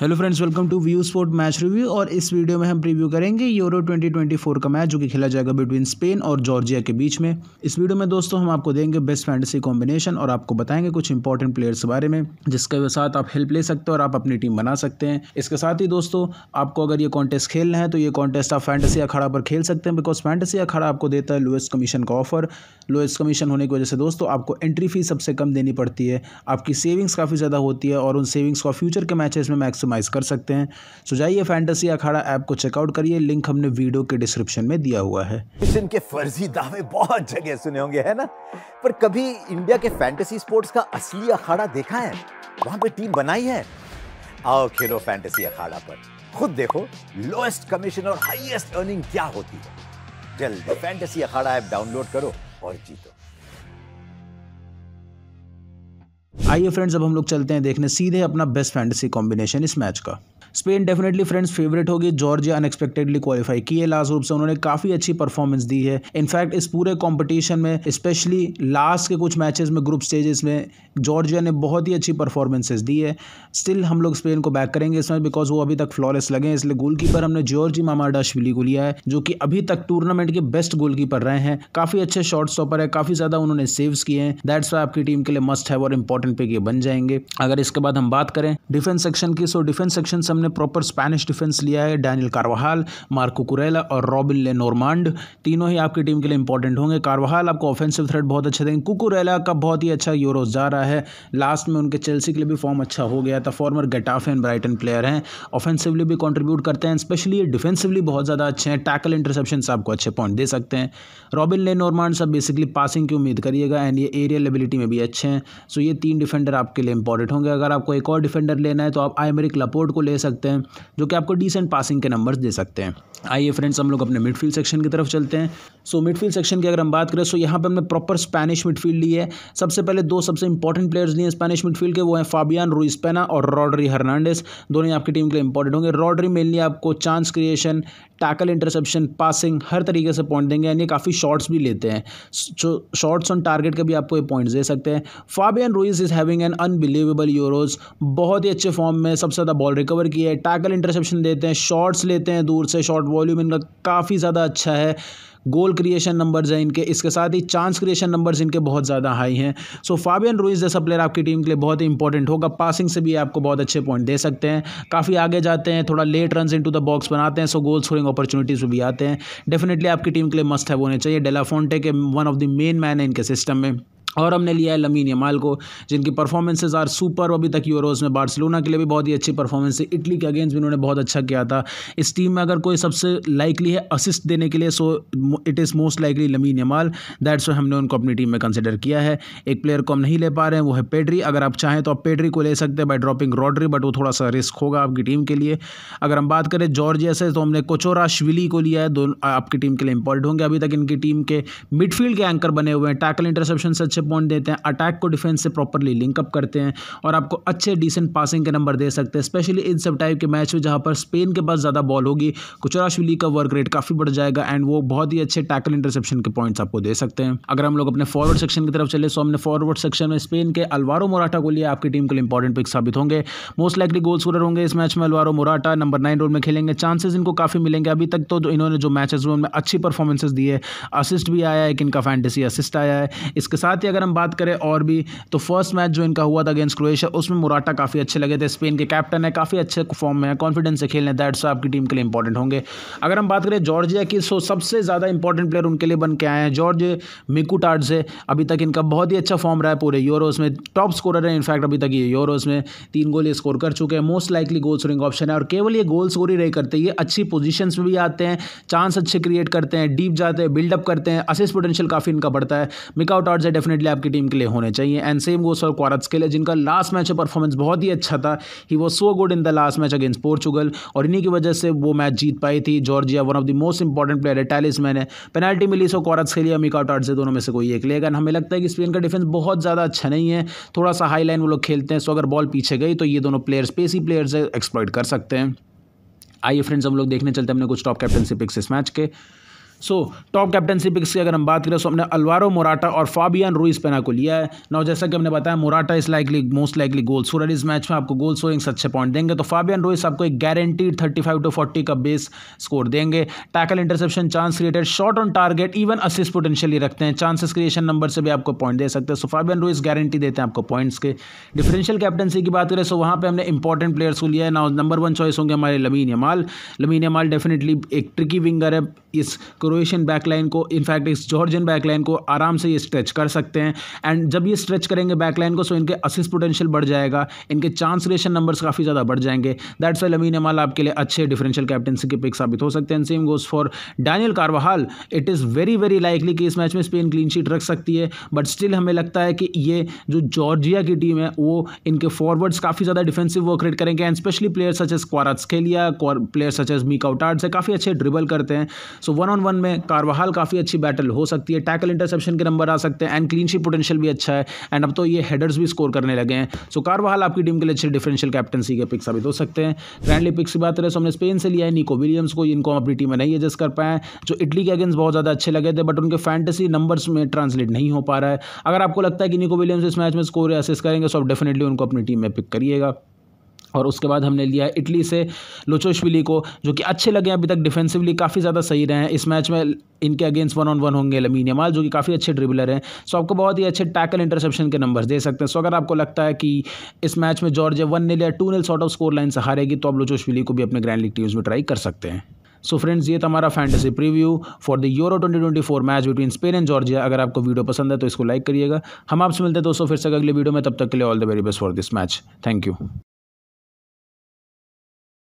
hello friends welcome to view sport match review और इस video में हम प्रीव्यू करेंगे यूरो 2024 का मैच जो कि खेला जाएगा बिटवीन स्पेन और जॉर्जिया के बीच में इस वीडियो में दोस्तों हम आपको देंगे बेस्ट फैंटेसी कॉम्बिनेशन और आपको बताएंगे कुछ इंपॉर्टेंट प्लेयर्स के बारे में जिसके साथ आप हेल्प ले सकते हो और आप अपनी टीम बना सकते हैं इसके साथ ही दोस्तों आपको अगर ये कॉन्टेस्ट खेलना है तो ये कॉन्टेस्ट आप फैंटेसी अखाड़ा पर खेल सकते हैं बिकॉज फैंटेसी अखाड़ा आपको देता है लोएस्ट कमीशन का ऑफर लोएस्ट कमीशन होने की वजह से दोस्तों आपको एंट्री फीस सबसे कम देनी पड़ती है आपकी सेविंग्स काफ़ी ज़्यादा होती है और उन सेविंग्स का फ्यूचर के मैचेस में मैक्स मैक्सिमाइज कर सकते हैं सो जाइए फैंटेसी अखाड़ा ऐप को चेकआउट करिए लिंक हमने वीडियो के डिस्क्रिप्शन में दिया हुआ है इनके फर्जी दावे बहुत जगह सुने होंगे है ना पर कभी इंडिया के फैंटेसी स्पोर्ट्स का असली अखाड़ा देखा है वहां पर टीम बनाई है आओ खेलो फैंटेसी अखाड़ा पर खुद देखो लोएस्ट कमीशन और हाईएस्ट अर्निंग क्या होती है जल्द फैंटेसी अखाड़ा ऐप डाउनलोड करो और जीतो आइए फ्रेंड्स अब हम लोग चलते हैं देखने सीधे अपना बेस्ट फैंटेसी कॉम्बिनेशन इस मैच का स्पेन डेफिनेटली फ्रेंड्स फेवरेट होगी जॉर्जिया अनएक्सपेक्टेडली क्वालिफाई किए लास्ट रूप से उन्होंने काफ़ी अच्छी परफॉर्मेंस दी है इनफैक्ट इस पूरे कॉम्पिटिशन में स्पेशली लास्ट के कुछ मैचेस में ग्रुप स्टेजेस में जॉर्जिया ने बहुत ही अच्छी परफॉर्मेंसेज दी है स्टिल हम लोग स्पेन को बैक करेंगे इसमें बिकॉज वो अभी तक फ्लॉलेस लगे हैं इसलिए गोलकीपर हमने जॉर्जी मामाडाशविली को लिया है जो कि अभी तक टूर्नामेंट के बेस्ट गोलकीपर रहे हैं काफ़ी अच्छे शॉर्ट स्टॉपर है काफ़ी ज़्यादा उन्होंने सेव्स किए हैं दैट्स वाई आपकी टीम के लिए मस्ट है और इंपॉर्टेंट पे ये बन जाएंगे अगर इसके बाद हम बात करें डिफेंस सेक्शन की सो डिफेंस सेक्शन हमने ने प्रॉपर स्पेनिश डिफेंस लिया है डैनियल कारवाहाल मार्को कुरेला और रॉबिन ले नॉर्मांड तीनों ही आपकी टीम के लिए इंपॉर्टेंट होंगे कारवाहाल आपको ऑफेंसिव थ्रेड बहुत अच्छे देंगे कुकुरेला का बहुत ही अच्छा यूरोज जा रहा है लास्ट में उनके चेल्सी के लिए भी फॉर्म अच्छा हो गया था former Getafe and Brighton player हैं ऑफेंसिवली भी कॉन्ट्रीब्यूट करते हैं स्पेशली डिफेंसिवली बहुत ज़्यादा अच्छे हैं टैकल इंटरसेप्शन आपको अच्छे पॉइंट दे सकते हैं रॉबिन ले नोरमांड सब बेसिकली पासिंग की उम्मीद करिएगा एंड ये एरियल एबिलिटी में भी अच्छे हैं सो ये तीन डिफेंडर आपके लिए इंपॉर्टेंट होंगे अगर आपको एक और डिफेंडर लेना है तो आप आईमेरिक लपोर्ट को ले सकते सकते हैं जो कि आपको डिसेंट पासिंग के नंबर्स दे सकते हैं आइए फ्रेंड्स हम लोग अपने मिडफील्ड सेक्शन की तरफ चलते हैं सो मिडफील्ड सेक्शन की अगर हम बात करें सो यहाँ पे हमने प्रॉपर स्पेनिश मिडफील्ड ली है सबसे पहले दो सबसे इंपॉर्टेंट प्लेयर्स लिए स्पेनिश मिडफील्ड के वो हैं फाबियान रुइस्पेना और रॉड्री हर्नांडेस दोनों आपकी टीम के लिए इंपॉर्टेंट होंगे रॉड्री मेनली आपको chance creation tackle interception passing हर तरीके से पॉइंट देंगे यानी काफ़ी शॉट्स भी लेते हैं शॉट्स ऑन टारगेट के भी आपको ये पॉइंट्स दे सकते हैं Fabian Ruiz is having an unbelievable Euros बहुत ही अच्छे फॉर्म में सबसे ज़्यादा बॉल रिकवर की है टैकल इंटरसेप्शन देते हैं शॉट्स लेते हैं दूर से शॉट वॉल्यूम इनका काफ़ी ज़्यादा अच्छा है गोल क्रिएशन नंबर्स हैं इनके इसके साथ ही चांस क्रिएशन नंबर्स इनके बहुत ज़्यादा हाई हैं सो फाबियन रूइज जैसा प्लेयर आपकी टीम के लिए बहुत ही इंपॉर्टेंट होगा पासिंग से भी आपको बहुत अच्छे पॉइंट दे सकते हैं काफ़ी आगे जाते हैं थोड़ा late run to the box बनाते हैं सो गोल स्कोरिंग अपॉर्चुनिटीज़ भी आते हैं डेफिनेटली आपकी टीम के लिए मस्त है होने चाहिए डेलाफोंटे के one of the main man है इनके सिस्टम में और हमने लिया है लमीन यमाल को जिनकी परफॉर्मेंसेज आर सुपर अभी तक यूरोज़ में बार्सिलोना के लिए भी बहुत ही अच्छी परफॉर्मेंस है इटली के अगेंस्ट भी उन्होंने बहुत अच्छा किया था इस टीम में अगर कोई सबसे लाइकली है असिस्ट देने के लिए so it is most likely Lamine Yamal that's way हमने उनको अपनी टीम में कंसिडर किया है एक प्लेयर को हम नहीं ले पा रहे हैं वो है पेडरी अगर आप चाहें तो आप पेडरी को ले सकते हैं बाई ड्रॉपिंग रॉड्री बट वो थोड़ा सा रिस्क होगा आपकी टीम के लिए अगर हम बात करें जॉर्जिया से तो हमने कोचोराशविली को लिया है दोनों आपकी टीम के लिए इंपॉर्टेंट होंगे अभी तक इनकी टीम के मिडफील्ड के एंकर बने हुए हैं टैकल इंटरसेप्शन से अच्छे पॉइंट देते हैं अटैक को डिफेंस से प्रॉपरली लिंकअप करते हैं और आपको अच्छे डिसेंट पासिंग के नंबर दे सकते हैं स्पेशली इन सब टाइप के मैच में जहाँ पर स्पेन के पास ज़्यादा बॉल होगी कुचराशविली का वर्क रेट काफ़ी बढ़ जाएगा एंड वो बहुत ही अच्छे टैकल इंटरसेप्शन के पॉइंट्स आपको दे सकते हैं अगर हम लोग अपने फॉरवर्ड सेक्शन की तरफ चले सो हमने फॉरवर्ड सेक्शन में स्पेन के अलवारो मोराटा को लिए आपकी टीम के लिए इंपॉर्टेंट पिक साबित होंगे मोस्ट लाइकली गोल स्कोरर होंगे इस मैच में Alvaro Morata number nine role में खेलेंगे चांसेस इनको काफ़ी मिलेंगे अभी तक तो इन्होंने जो मैचेज हुए उनमें अच्छी परफॉर्मेंसेस दी है असिस्ट भी आया है कि इनका फैंटेसी असिस्ट आया है इसके साथ ही अगर हम बात करें और भी तो फर्स्ट मैच जो इनका हुआ था अगेंस्ट क्रोएशिया उसमें मोराटा काफ़ी अच्छे लगे थे स्पेन के कैप्टन है काफ़ी अच्छे फॉर्म में है कॉन्फिडेंस से खेलने दैट्स आपकी टीम के लिए इंपॉर्टेंट होंगे अगर हम बात करें जॉर्जिया की सो सबसे ज़्यादा इंपॉर्टेंट प्लेयर उनके लिए बन के आए हैं जॉर्ज मिकुटार्ड से अभी तक इनका बहुत ही अच्छा फॉर्म रहा है पूरे यूरोज में टॉप स्कोरर है इनफैक्ट अभी तक ये यूरोज में तीन गोल ये स्कोर कर चुके हैं most likely goal scoring option है और केवल ये गोल स्कोर ही नहीं करते ये अच्छी पोजिशन में भी आते हैं चांस अच्छे क्रिएट करते हैं डीप जाते हैं बिल्डअप करते हैं असिस पोटेंशियल काफ़ी इनका बढ़ता है मिकाउट आउट है डेफिनेटली डेफिनेटली आपकी टीम के लिए होने चाहिए एंड सेम गोस फॉर क्वारस के लिए जिनका लास्ट मैच परफॉर्मेंस बहुत ही अच्छा था he was so good in the last match against Portugal और इन्हीं की वजह से वो मैच जीत पाई थी Georgia one of the most important player है टैलिस मैन है पेनल्टी मिली सो क्वारस के लिए अमिका टाट से दोनों में से कोई एक लेगा हमें लगता है कि स्पेन का डिफेंस बहुत ज़्यादा अच्छा नहीं है थोड़ा सा हाई लाइन वो लोग खेलते हैं सो अगर बॉल पीछे गई तो ये दोनों प्लेयर्स पेसी प्लेयर्स एक्सप्लॉइड कर सकते हैं आइए फ्रेंड्स हम लोग देखने चलते हैं हमने कुछ टॉप कैप्टनशिप इस मैच के सो टॉप कैप्टनसी पिक्स की अगर हम बात करें तो हमने अलवारो मोराटा और फाबियन रूइस पेना को लिया है ना जैसा कि हमने बताया Morata is likely most likely goal scorer इस मैच में आपको गोल सोरिंग्स अच्छे पॉइंट देंगे तो फाबियन रूइस आपको एक guaranteed thirty five to forty का बेस स्कोर देंगे tackle interception chance created shot on target even assist potentially रखते हैं चांसेस क्रिएशन नंबर से भी आपको पॉइंट दे सकते हैं सो फाबियन रूइस गारंटी देते हैं आपको पॉइंट्स के डिफरेंशियल कैप्टनसी की बात करें सो वहाँ पर हमने इंपॉर्टेंट प्लेयर्स को लिया है ना नंबर वन चॉइस होंगे हमारे Lamine Yamal Lamine Yamal definitely एक ट्रिकी विंगर है इस क्रोएशियन बैकलाइन को इनफैक्ट इस जॉर्जियन बैकलाइन को आराम से ये स्ट्रेच कर सकते हैं एंड जब ये स्ट्रेच करेंगे बैकलाइन को सो इनके असिस्ट पोटेंशियल बढ़ जाएगा इनके चांस क्रिएशन नंबर्स काफ़ी ज़्यादा बढ़ जाएंगे दैट्स वाई लमीन अमाल आपके लिए अच्छे डिफरेंशियल कैप्टनसी के पिक साबित हो सकते हैं same goes for Daniel Carvajal it is very very likely कि इस मैच में स्पेन क्लीन शीट रख सकती है बट स्टिल हमें लगता है कि ये जो जॉर्जिया की टीम है वो इनके फॉरवर्ड्स काफ़ी ज़्यादा डिफेंसिव वर्क रेट करेंगे and specially player such as खेलिया प्लेयर सच एस मीकआउटार्ड से काफ़ी अच्छे ड्रिबल करते हैं so one on one one में कारवाहाल काफ़ी अच्छी बैटल हो सकती है टैकल इंटरसेप्शन के नंबर आ सकते हैं एंड क्लीनशिप पोटेंशियल भी अच्छा है एंड अब तो ये हेडर्स भी स्कोर करने लगे हैं सो so, कारवाहाल आपकी टीम के लिए अच्छे डिफरेंशियल कैप्टनसी के पिक साबित हो सकते हैं फ्रेंडली पिक्स की बात करें तो हमने स्पेन से लिया है निको विलियम्स को इनको हम अपनी टीम में नहीं एडजस्ट कर पाए जो इटली के अगेंस्ट बहुत ज़्यादा अच्छे लगे थे बट उनके फैंटेसी नंबर्स में ट्रांसलेट नहीं हो पा रहा है अगर आपको लगता है कि निको विलियम्स इस मैच में स्कोर या करेंगे सो तो आप डेफिनेटली उनको अपनी टीम में पिक करिएगा और उसके बाद हमने लिया इटली से लोचोशविली को जो कि अच्छे लगे हैं अभी तक डिफेंसिवली काफ़ी ज़्यादा सही रहे हैं इस मैच में इनके अगेंस्ट वन ऑन वन होंगे लमीन यमाल जो कि काफ़ी अच्छे ड्रिबलर हैं सो आपको बहुत ही अच्छे टैकल इंटरसेप्शन के नंबर्स दे सकते हैं सो अगर आपको लगता है कि इस मैच में जॉर्जिया वन ने लिया two nil sort of score line से हारेगी तो आप लोचोशविली को भी अपने ग्रैंड लीग टीम्स में ट्राई कर सकते हैं सो फ्रेंड्स ये तुम्हारा हमारा fantasy preview for the Euro 2024 match between Spain and Georgia अगर आपको वीडियो पसंद है तो इसको लाइक करिएगा हम आपसे मिलते हैं दोस्तों फिर से अगले वीडियो में तब तक के लिए all the very best for this match thank you